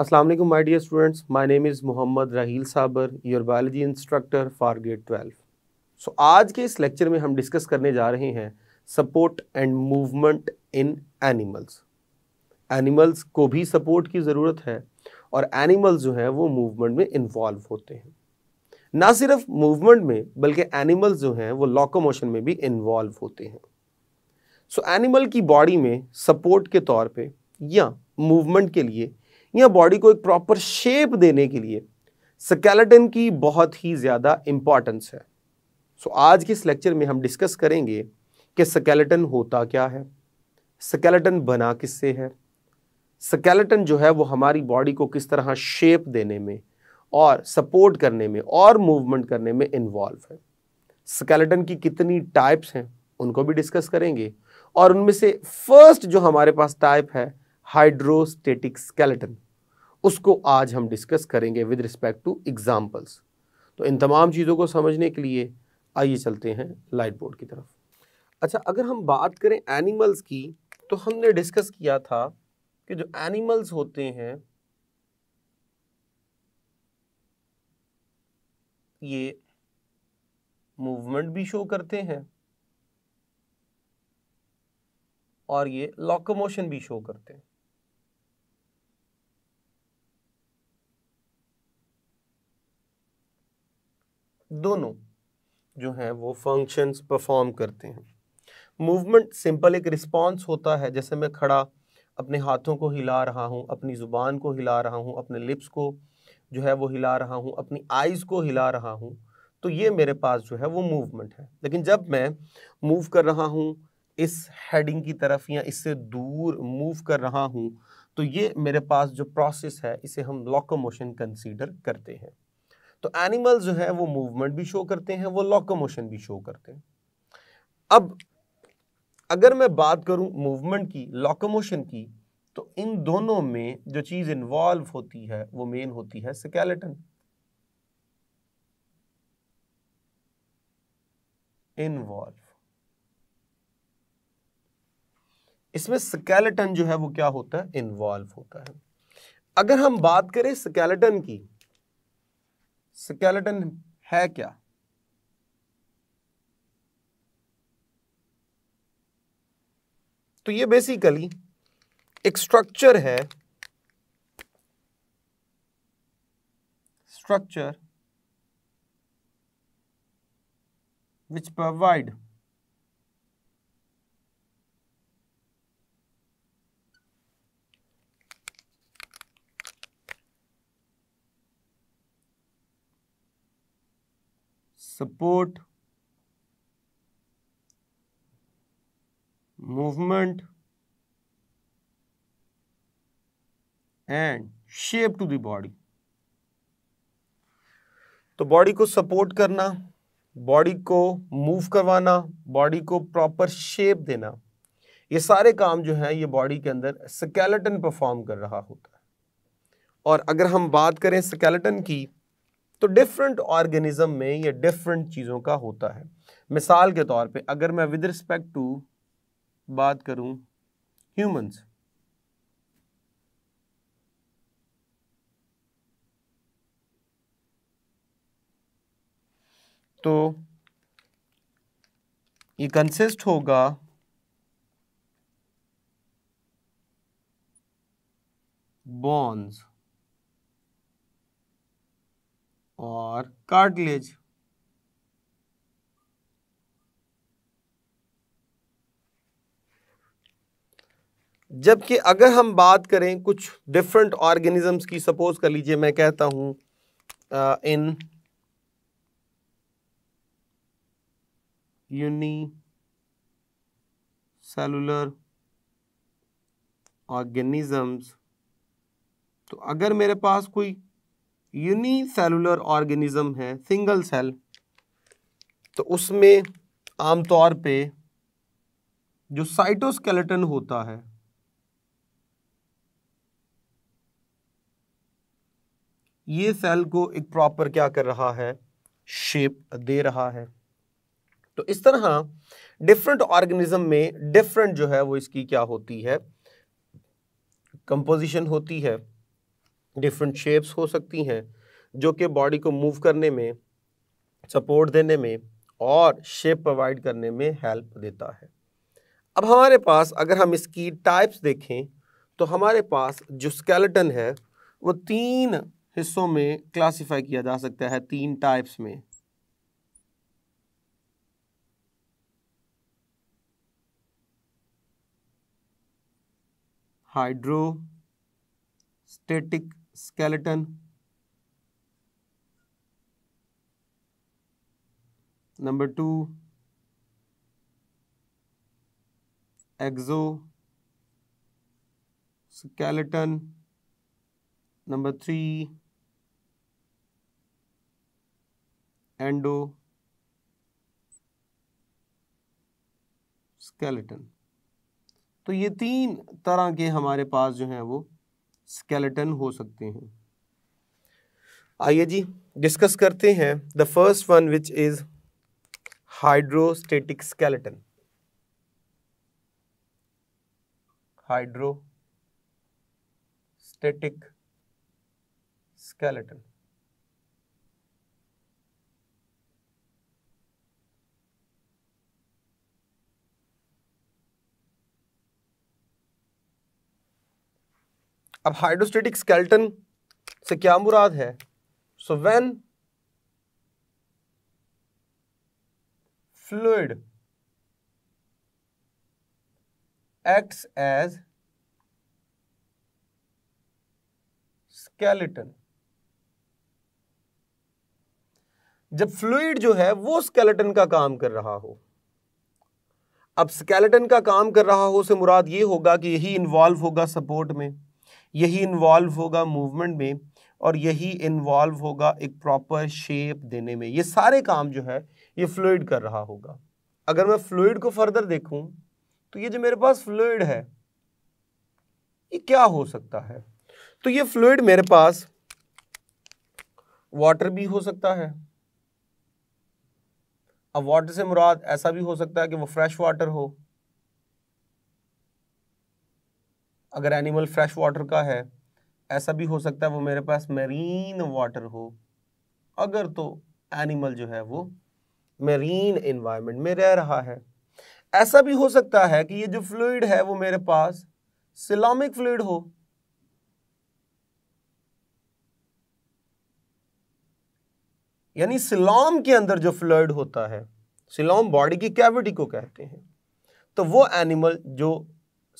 अस्सलाम वालेकुम my dear students my name is Mohammad Raheel Sabir your biology instructor for grade twelve so आज के इस लेक्चर में हम डिस्कस करने जा रहे हैं support and movement in animals animals को भी सपोर्ट की ज़रूरत है और एनिमल्स जो हैं वो मूवमेंट में इन्वॉल्व होते हैं ना सिर्फ मूवमेंट में बल्कि एनिमल्स जो हैं वो लॉकोमोशन में भी इन्वॉल्व होते हैं सो so, एनिमल की बॉडी में सपोर्ट के तौर पे या मूवमेंट के लिए या बॉडी को एक प्रॉपर शेप देने के लिए स्केलेटन की बहुत ही ज़्यादा इंपॉर्टेंस है सो so, आज के इस लेक्चर में हम डिस्कस करेंगे कि स्केलेटन होता क्या है स्केलेटन बना किससे है स्केलेटन जो है वो हमारी बॉडी को किस तरह शेप देने में और सपोर्ट करने में और मूवमेंट करने में इन्वॉल्व है स्केलेटन की कितनी टाइप्स हैं उनको भी डिस्कस करेंगे और उनमें से फर्स्ट जो हमारे पास टाइप है हाइड्रोस्टेटिक स्केलेटन उसको आज हम डिस्कस करेंगे विद रिस्पेक्ट टू एग्जाम्पल्स तो इन तमाम चीज़ों को समझने के लिए आइए चलते हैं लाइट बोर्ड की तरफ अच्छा अगर हम बात करें एनिमल्स की तो हमने डिस्कस किया था कि जो एनिमल्स होते हैं ये मूवमेंट भी शो करते हैं और ये लॉकोमोशन भी शो करते हैं दोनों जो हैं वो फंक्शंस परफॉर्म करते हैं मूवमेंट सिंपल एक रिस्पॉन्स होता है जैसे मैं खड़ा अपने हाथों को हिला रहा हूँ अपनी ज़ुबान को हिला रहा हूँ अपने लिप्स को जो है वो हिला रहा हूँ अपनी आइज़ को हिला रहा हूँ तो ये मेरे पास जो है वो मूवमेंट है लेकिन जब मैं मूव कर रहा हूँ इस हेडिंग की तरफ या इससे दूर मूव कर रहा हूँ तो ये मेरे पास जो प्रोसेस है इसे हम लॉकोमोशन कंसीडर करते हैं तो एनिमल जो है वो मूवमेंट भी शो करते हैं वो लॉकोमोशन भी शो करते हैं अब अगर मैं बात करूं मूवमेंट की लॉकोमोशन की तो इन दोनों में जो चीज़ इन्वॉल्व होती है वो मेन होती है स्केलेटन इन्वॉल्व इसमें स्केलेटन जो है वो क्या होता है इन्वॉल्व होता है अगर हम बात करें स्केलेटन की स्केलेटन है क्या तो ये बेसिकली एक स्ट्रक्चर है structure which provide support movement and shape to the body तो बॉडी को सपोर्ट करना बॉडी को मूव करवाना बॉडी को प्रॉपर शेप देना ये सारे काम जो हैं ये बॉडी के अंदर स्केलेटन परफॉर्म कर रहा होता है और अगर हम बात करें स्केलेटन की तो डिफरेंट ऑर्गेनिज्म में ये डिफरेंट चीज़ों का होता है मिसाल के तौर पे अगर मैं विद रिस्पेक्ट टू बात करूं ह्यूमंस तो ये कंसिस्ट होगा बॉन्ड्स और कार्टिलेज जबकि अगर हम बात करें कुछ डिफरेंट ऑर्गेनिजम्स की सपोज कर लीजिए मैं कहता हूं इन यूनी सेलुलर ऑर्गेनिजम्स तो अगर मेरे पास कोई यूनिसेलुलर ऑर्गेनिज्म है सिंगल सेल तो उसमें आमतौर पे जो साइटोस्केलेटन होता है ये सेल को एक प्रॉपर क्या कर रहा है शेप दे रहा है तो इस तरह डिफरेंट ऑर्गेनिज्म में डिफरेंट जो है वो इसकी क्या होती है कंपोजिशन होती है डिफरेंट शेप्स हो सकती हैं जो कि बॉडी को मूव करने में सपोर्ट देने में और शेप प्रोवाइड करने में हेल्प देता है अब हमारे पास अगर हम इसकी टाइप्स देखें तो हमारे पास जो स्केलेटन है वो तीन हिस्सों में क्लासिफाई किया जा सकता है तीन टाइप्स में hydrostatic skeleton number two exoskeleton number three endoskeleton तो ये तीन तरह के हमारे पास जो हैं वो स्केलेटन हो सकते हैं आइए जी डिस्कस करते हैं the first one which is hydrostatic skeleton hydrostatic skeleton अब हाइड्रोस्टेटिक स्केल्टन से क्या मुराद है so when fluid acts as skeleton जब फ्लूड जो है वो स्केलेटन का काम कर रहा हो अब स्केलेटन का काम कर रहा हो से मुराद ये होगा कि यही इन्वॉल्व होगा सपोर्ट में यही इन्वॉल्व होगा मूवमेंट में और यही इन्वॉल्व होगा एक प्रॉपर शेप देने में ये सारे काम जो है ये फ्लूड कर रहा होगा अगर मैं फ्लूड को फर्दर देखूं तो ये जो मेरे पास फ्लूड है ये क्या हो सकता है तो ये फ्लूड मेरे पास वाटर भी हो सकता है अब वाटर से मुराद ऐसा भी हो सकता है कि वो फ्रेश वाटर हो अगर एनिमल फ्रेश वाटर का है ऐसा भी हो सकता है वो मेरे पास मेरीन वाटर हो अगर तो एनिमल जो है वो मेरीन इन्वायरमेंट में रह रहा है ऐसा भी हो सकता है कि ये जो फ्लूड है वो मेरे पास सिलामिक फ्लूड हो यानी सिलोम के अंदर जो फ्लूड होता है सिलोम बॉडी की कैविटी को कहते हैं तो वो एनिमल जो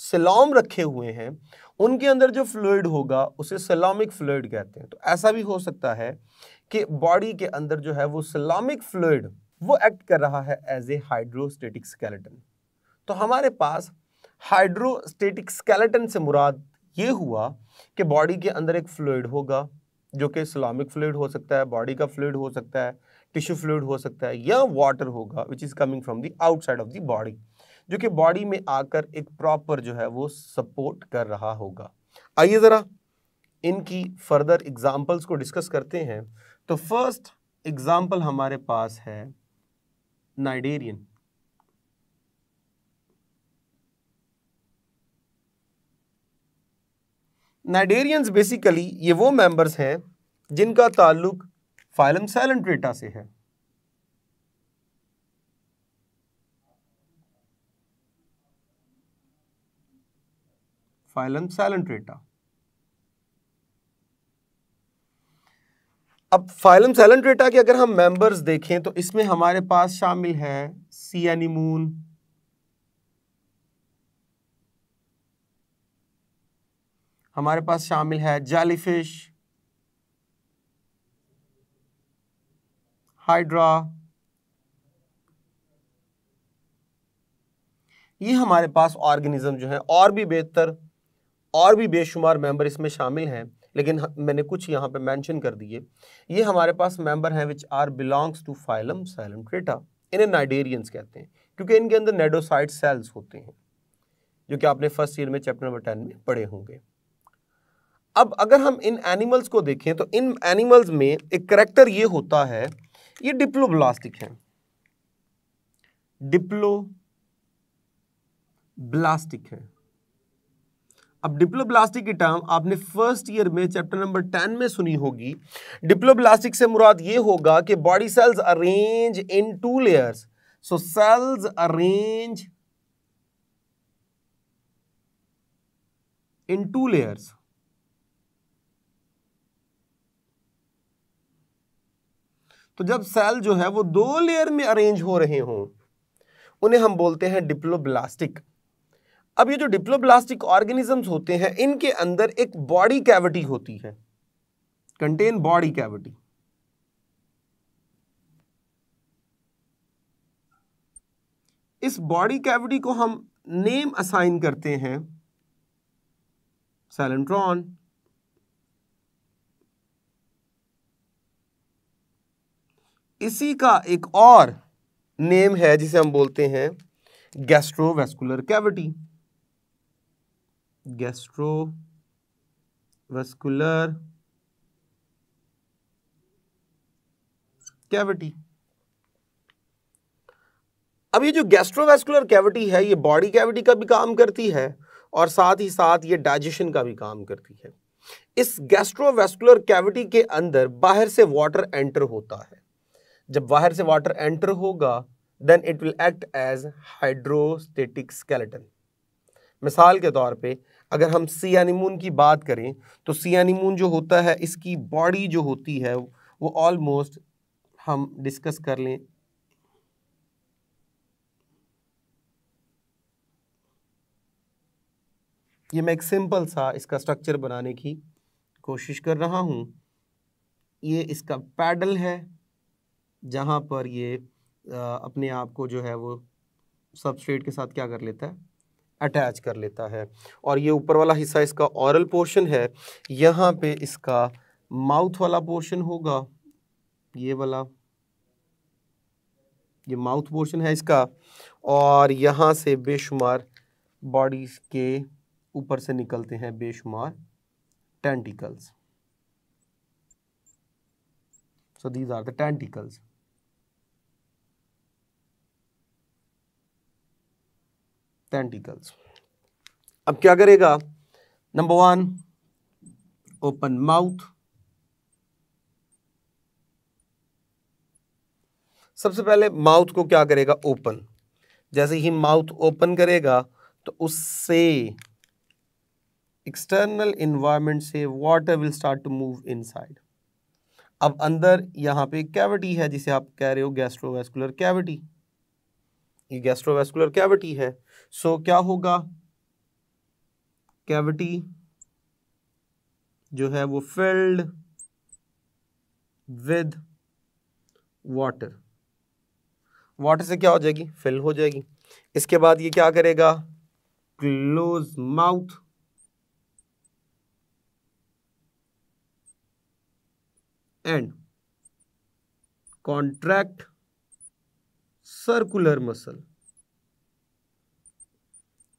सिलोम रखे हुए हैं उनके अंदर जो फ्लूड होगा उसे सिलोमिक फ्लूड कहते हैं तो ऐसा भी हो सकता है कि बॉडी के अंदर जो है वो सिलोमिक फ्लूड वो एक्ट कर रहा है एज ए हाइड्रोस्टेटिक स्केलेटन तो हमारे पास हाइड्रोस्टेटिक स्केलेटन से मुराद ये हुआ कि बॉडी के अंदर एक फ्लूड होगा जो कि सिलोमिक फ्लूड हो सकता है बॉडी का फ्लूड हो सकता है टिश्यू फ्लूड हो सकता है या वाटर होगा which is coming from the outside of the body जो कि बॉडी में आकर एक प्रॉपर जो है वो सपोर्ट कर रहा होगा आइए ज़रा इनकी फर्दर एग्जाम्पल्स को डिस्कस करते हैं तो फर्स्ट एग्जाम्पल हमारे पास है नाइडेरियन नाइडेरियंस बेसिकली ये वो मेंबर्स हैं जिनका ताल्लुक फाइलम सैलेंट्रेटा से है फाइलम सैलेंट्रेटा अब फाइलम सैलेंट्रेटा के अगर हम मेंबर्स देखें तो इसमें हमारे पास शामिल है सी एनिमून हमारे पास शामिल है जालीफिश हाइड्रा ये हमारे पास ऑर्गेनिज्म जो है और भी बेहतर और भी बेशुमार मेंबर इसमें शामिल हैं लेकिन मैंने कुछ यहाँ पे मेंशन कर दिए ये हमारे पास मेंबर हैं which are belongs to phylum साइलम ट्रेटा इन्हें नाइडेरियंस कहते हैं क्योंकि इनके अंदर नेडोसाइड सेल्स होते हैं जो कि आपने फर्स्ट ईयर में चैप्टर नंबर टेन में पढ़े होंगे अब अगर हम इन एनिमल्स को देखें तो इन एनिमल्स में एक करेक्टर ये होता है ये डिप्लोब्लास्टिक है डिप्लो ब्लास्टिक है अब डिप्लोब्लास्टिक की टर्म आपने फर्स्ट ईयर में चैप्टर नंबर टेन में सुनी होगी डिप्लोब्लास्टिक से मुराद ये होगा कि body cells arrange in two layers so cells arrange in two layers तो जब सेल जो है वो दो लेयर में अरेंज हो रहे हों उन्हें हम बोलते हैं डिप्लोब्लास्टिक अब ये जो डिप्लोब्लास्टिक ऑर्गेनिजम्स होते हैं इनके अंदर एक बॉडी कैविटी होती है कंटेन बॉडी कैविटी इस बॉडी कैविटी को हम नेम असाइन करते हैं सैलेंट्रॉन इसी का एक और नेम है जिसे हम बोलते हैं गैस्ट्रोवेस्कुलर कैविटी वस्कुलर कैविटी अब ये जो गैस्ट्रोवेस्कुलर कैविटी है ये बॉडी कैविटी का भी काम करती है और साथ ही साथ ये डाइजेशन का भी काम करती है इस गैस्ट्रोवेस्कुलर कैविटी के अंदर बाहर से वाटर एंटर होता है जब बाहर से वाटर एंटर होगा then it will act as hydrostatic skeleton मिसाल के तौर पे अगर हम सियानीमून की बात करें तो सियानीमून जो होता है इसकी बॉडी जो होती है वो ऑलमोस्ट हम डिस्कस कर लें ये मैं एक सिंपल सा इसका स्ट्रक्चर बनाने की कोशिश कर रहा हूँ ये इसका पैडल है जहाँ पर ये अपने आप को जो है वो सबस्ट्रेट के साथ क्या कर लेता है अटैच कर लेता है और ये ऊपर वाला हिस्सा इसका औरल पोर्शन है यहाँ पे इसका माउथ वाला पोर्शन होगा ये वाला ये माउथ पोर्शन है इसका और यहाँ से बेशुमार बॉडी के ऊपर से निकलते हैं बेशुमार tentacles so these are the tentacles tentacles अब क्या करेगा नंबर वन ओपन माउथ सबसे पहले माउथ को क्या करेगा ओपन जैसे ही माउथ ओपन करेगा तो उससे एक्सटर्नल इन्वायरमेंट से water will start to move inside अब अंदर यहां पे कैविटी है जिसे आप कह रहे हो गैस्ट्रोवैस्कुलर कैविटी ये गैस्ट्रोवैस्कुलर कैविटी है सो so, क्या होगा कैविटी जो है वो फिल्ड विद वाटर वाटर से क्या हो जाएगी फिल हो जाएगी इसके बाद ये क्या करेगा close mouth and contract circular muscle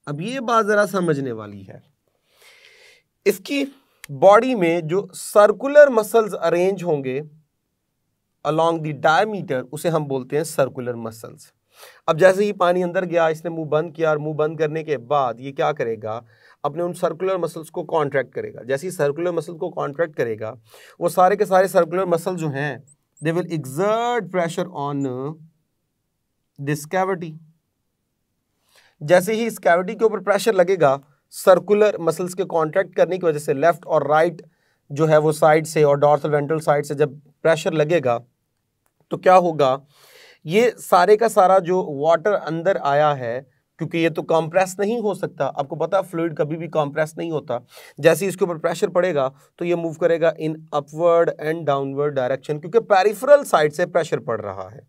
अब ये बात ज़रा समझने वाली है इसकी बॉडी में जो सर्कुलर मसल्स अरेंज होंगे अलॉन्ग द डायमीटर उसे हम बोलते हैं सर्कुलर मसल्स अब जैसे ही पानी अंदर गया इसने मुंह बंद किया और मुंह बंद करने के बाद ये क्या करेगा अपने उन सर्कुलर मसल्स को कॉन्ट्रैक्ट करेगा जैसे ही सर्कुलर मसल को कॉन्ट्रैक्ट करेगा वो सारे के सारे सर्कुलर मसल जो हैं they will exert pressure on this cavity जैसे ही इस कैविटी के ऊपर प्रेशर लगेगा सर्कुलर मसल्स के कॉन्ट्रैक्ट करने की वजह से लेफ्ट और राइट जो है वो साइड से और डॉर्सल वेंट्रल साइड से जब प्रेशर लगेगा तो क्या होगा ये सारे का सारा जो वाटर अंदर आया है क्योंकि ये तो कॉम्प्रेस नहीं हो सकता आपको पता है फ्लूड कभी भी कॉम्प्रेस नहीं होता जैसे इसके ऊपर प्रेशर पड़ेगा तो ये मूव करेगा in upward and downward direction क्योंकि पेरिफेरल साइड से प्रेशर पड़ रहा है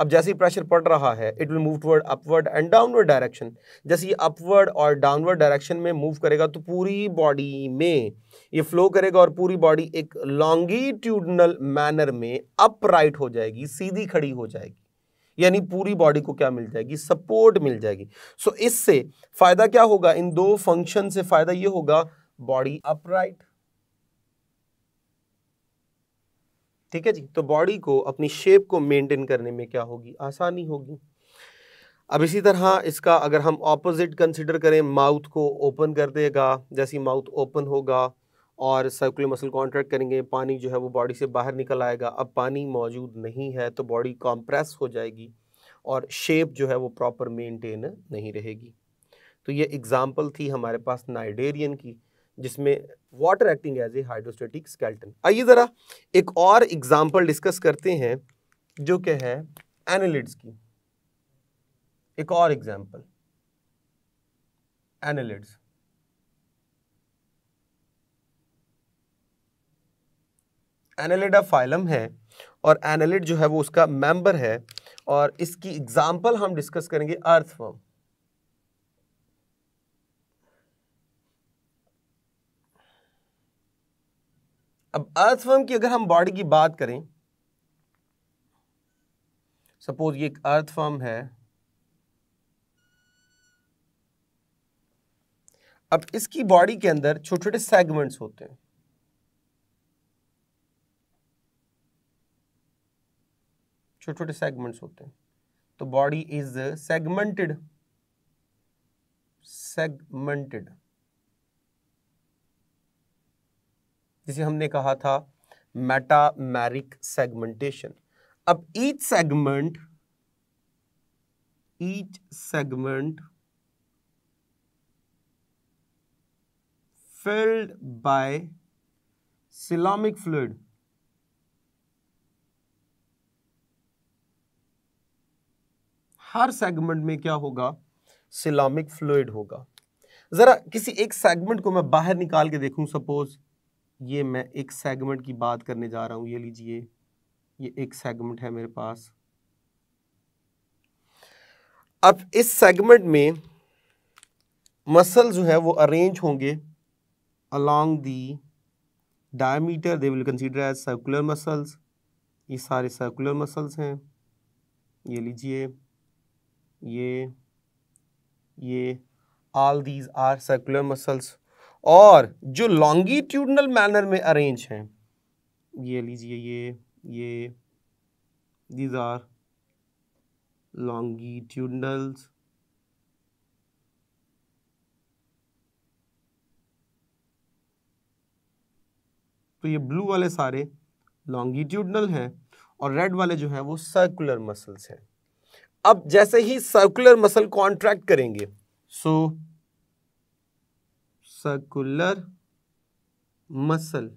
अब जैसे ही प्रेशर पड़ रहा है it will move toward upward and downward direction जैसे ये अपवर्ड और डाउनवर्ड डायरेक्शन में मूव करेगा तो पूरी बॉडी में ये फ्लो करेगा और पूरी बॉडी एक लॉन्गिट्यूडनल मैनर में अपराइट हो जाएगी सीधी खड़ी हो जाएगी यानी पूरी बॉडी को क्या मिल जाएगी सपोर्ट मिल जाएगी सो so, इससे फ़ायदा क्या होगा इन दो फंक्शन से फ़ायदा ये होगा बॉडी अपराइट ठीक है जी तो बॉडी को अपनी शेप को मेंटेन करने में क्या होगी आसानी होगी अब इसी तरह इसका अगर हम ऑपोजिट कंसिडर करें माउथ को ओपन कर देगा जैसे माउथ ओपन होगा और सर्कुलर मसल कॉन्ट्रैक्ट करेंगे पानी जो है वो बॉडी से बाहर निकल आएगा अब पानी मौजूद नहीं है तो बॉडी कॉम्प्रेस हो जाएगी और शेप जो है वो प्रॉपर मेंटेन नहीं रहेगी तो ये एग्ज़ाम्पल थी हमारे पास नाइडेरियन की जिसमें water acting as a hydrostatic skeleton आइए ज़रा एक और एग्जाम्पल डिस्कस करते हैं जो क्या है एनालिड्स की एक और एग्जाम्पल एनालिड्स एनालिडा फाइलम है और एनालिड जो है वो उसका मेंबर है और इसकी एग्जाम्पल हम डिस्कस करेंगे अर्थफॉर्म अब अर्थवर्म की अगर हम बॉडी की बात करें सपोज ये एक अर्थवर्म है अब इसकी बॉडी के अंदर छोटे छोटे सेगमेंट्स होते हैं छोटे छोटे सेगमेंट्स होते हैं तो बॉडी इज सेगमेंटेड सेगमेंटेड जिसे हमने कहा था मेटामैरिक सेगमेंटेशन अब each segment each segment filled by silomic fluid हर सेगमेंट में क्या होगा सिलामिक फ्लूड होगा ज़रा किसी एक सेगमेंट को मैं बाहर निकाल के देखूं सपोज ये मैं एक सेगमेंट की बात करने जा रहा हूँ ये लीजिए ये एक सेगमेंट है मेरे पास अब इस सेगमेंट में मसल जो है वो अरेंज होंगे along the diameter they will consider as circular muscles ये सारे सर्कुलर मसल्स हैं ये लीजिए ये ये all these are circular muscles और जो लॉन्गिट्यूडनल मैनर में अरेंज हैं ये लीजिए ये ये दीज आर लॉन्गिट्यूडनल्स तो ये ब्लू वाले सारे लॉन्गिट्यूडनल हैं और रेड वाले जो हैं वो सर्कुलर मसल्स हैं अब जैसे ही सर्कुलर मसल कॉन्ट्रैक्ट करेंगे सो so, सर्कुलर मसल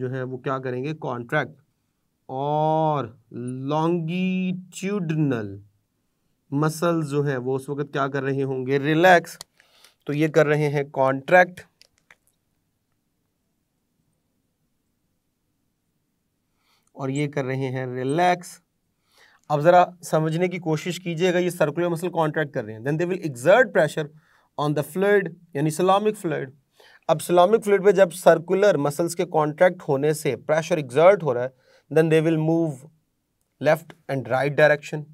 जो है वो क्या करेंगे कॉन्ट्रैक्ट और लॉन्गिट्यूडनल मसल जो है वो उस वक्त क्या कर रहे होंगे रिलैक्स तो ये कर रहे हैं कॉन्ट्रैक्ट और ये कर रहे हैं रिलैक्स अब ज़रा समझने की कोशिश कीजिएगा ये सर्कुलर मसल कॉन्ट्रैक्ट कर रहे हैं then they will exert pressure on the fluid यानी सलामिक फ्लड अब सलामिक फ्लड पे जब सर्कुलर मसल्स के कॉन्ट्रैक्ट होने से प्रेशर एग्जर्ट हो रहा है then they will move left and right direction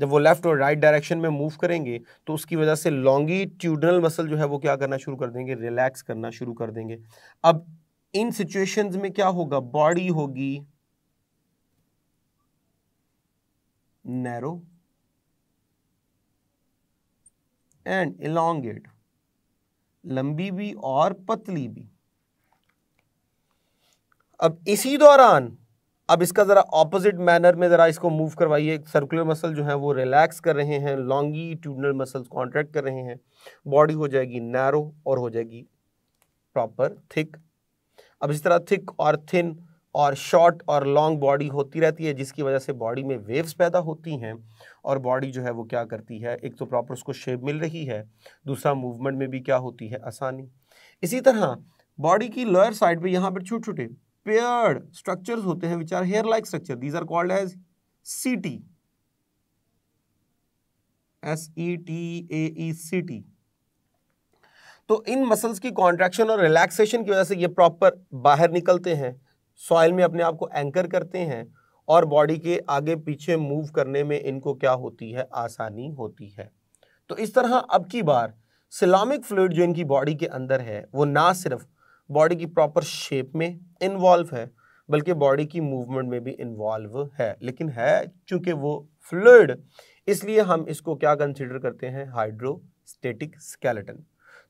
जब वो लेफ्ट और राइट डायरेक्शन में मूव करेंगे तो उसकी वजह से ट्यूडनल मसल जो है वो क्या करना शुरू कर देंगे रिलैक्स करना शुरू कर देंगे अब इन सिचुएशंस में क्या होगा बॉडी होगी नैरो एंड इलांगेट लंबी भी और पतली भी अब इसी दौरान अब इसका ज़रा ऑपोजिट मैनर में ज़रा इसको मूव करवाइए सर्कुलर मसल जो है वो रिलैक्स कर रहे हैं लॉन्गी ट्यूबनल मसल्स कॉन्ट्रैक्ट कर रहे हैं बॉडी हो जाएगी नैरो और हो जाएगी प्रॉपर थिक अब इस तरह थिक और थिन और शॉर्ट और लॉन्ग बॉडी होती रहती है जिसकी वजह से बॉडी में वेव्स पैदा होती हैं और बॉडी जो है वो क्या करती है एक तो प्रॉपर उसको शेप मिल रही है दूसरा मूवमेंट में भी क्या होती है आसानी इसी तरह बॉडी की लोअर साइड पे यहाँ पर छोटे छोटे पेयर्ड स्ट्रक्चर्स होते हैं which are hair like structure these are called as C T S E T A C T तो इन मसल्स की कॉन्ट्रैक्शन और रिलैक्सेशन की वजह से ये प्रॉपर बाहर निकलते हैं सॉइल में अपने आप को एंकर करते हैं और बॉडी के आगे पीछे मूव करने में इनको क्या होती है आसानी होती है तो इस तरह अब की बार सिलामिक फ्लूड जो इनकी बॉडी के अंदर है वो ना सिर्फ बॉडी की प्रॉपर शेप में इन्वॉल्व है बल्कि बॉडी की मूवमेंट में भी इन्वॉल्व है लेकिन है चूंकि वो फ्लूड इसलिए हम इसको क्या कंसिडर करते हैं हाइड्रोस्टेटिक स्केलेटन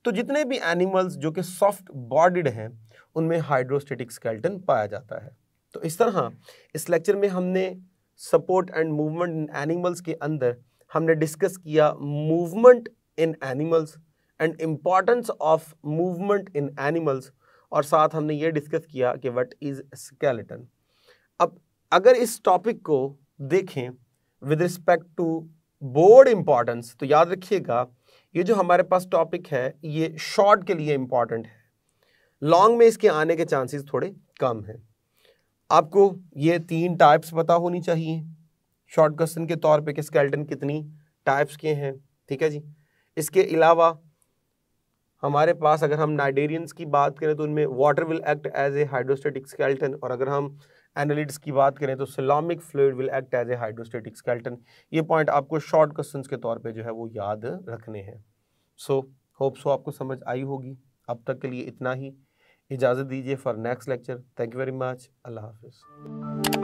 तो जितने भी एनिमल्स जो कि सॉफ्ट बॉडीड हैं उनमें हाइड्रोस्टेटिक स्केल्टन पाया जाता है तो इस तरह इस लेक्चर में हमने support and movement in animals के अंदर हमने डिस्कस किया movement in animals and importance of movement in animals और साथ हमने ये डिस्कस किया कि व्हाट इज़ स्केलेटन अब अगर इस टॉपिक को देखें with respect to board importance तो याद रखिएगा ये जो हमारे पास टॉपिक है ये शॉर्ट के लिए इंपॉर्टेंट है लॉन्ग में इसके आने के चांसेस थोड़े कम हैं आपको ये तीन टाइप्स पता होनी चाहिए शॉर्ट क्वेश्चन के तौर पे कि स्केल्टन कितनी टाइप्स के हैं ठीक है जी इसके अलावा हमारे पास अगर हम नाइडेरियंस की बात करें तो उनमें water will act as a hydrostatic skeleton और अगर हम एनालिट्स की बात करें तो coelomic fluid will act as a hydrostatic skeleton ये पॉइंट आपको शॉर्ट क्वेश्चन के तौर पे जो है वो याद रखने हैं सो होप सो आपको समझ आई होगी अब तक के लिए इतना ही इजाज़त दीजिए for next lecture thank you very much अल्लाह हाफिज़